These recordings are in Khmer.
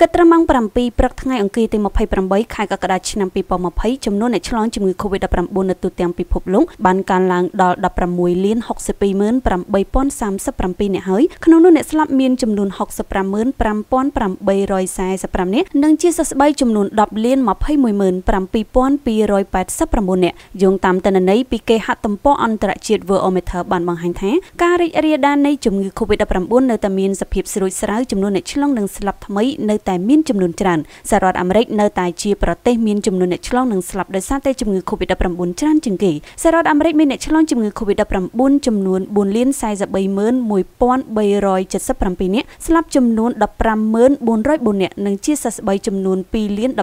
គិតត្រឹមម៉ោង7ព្រឹកថ្ងៃអង្គារទី28ខែកក្កដាឆ្នាំ2020ចំនួនអ្នកឆ្លងជំងឺ Covid-19 នៅទូទាំងពិភពលោកបានកើនឡើងដល់16លាន628,037អ្នកហើយក្នុងនោះអ្នកស្លាប់មានចំនួន655,845អ្នកនិងជាសះស្បើយចំនួន10លាន21,7289អ្នកយោងតាមទិន្នន័យពីគេហទំព័រអន្តរជាតិ Worldometer បានបង្ហាញថាការរីករាលដាលនៃជំងឺ Covid-19 នៅតែមានសភាពស្រួចស្រាវចំនួនអ្នកឆ្លងនិងស្លាប់ថ្មីនៅតែមានចំនួនច្រើនសហរដ្ឋអាមេរិកនៅតែជាប្រទេសមានចំនួនអ្នកឆ្លងនិងស្លាប់ដោយសារតែជំងឺ Covid-19 ច្រើនជាងគេសហរដ្ឋអាមេរិកមានអ្នកឆ្លងជំងឺ Covid-19 ចំនួន4លាន431,377នាក់ស្លាប់ចំនួន15,404នាក់និងជាសះស្បើយចំនួន2លាន133582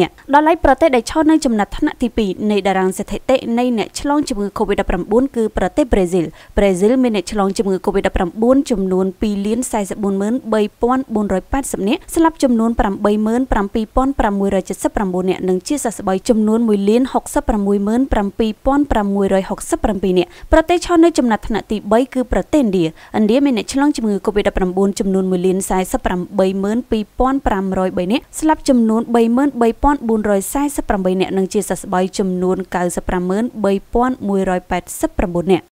នាក់ដល់ឡៃប្រទេសដែលឈរនៅចំណាត់ថ្នាក់ទី2នៃតារាងស្ថិតិនៃអ្នកឆ្លងជំងឺ Covid-19 គឺប្រទេសប្រេស៊ីលប្រេស៊ីលមានអ្នកឆ្លងជំងឺ Covid-19 ចំនួន2លាន44,300 1480នាក់ស្លាប់ចំនួន87679នាក់និងជាសះស្បើយចំនួន1,0667667នាក់ប្រទេសឈរនៅចំណាត់ថ្នាក់ទី3គឺប្រទេសឥណ្ឌាឥណ្ឌាមានអ្នកឆ្លងជំងឺ Covid-19 ចំនួន1,0482503នាក់ស្លាប់ចំនួន33448នាក់និងជាសះស្បើយចំនួន95389នាក់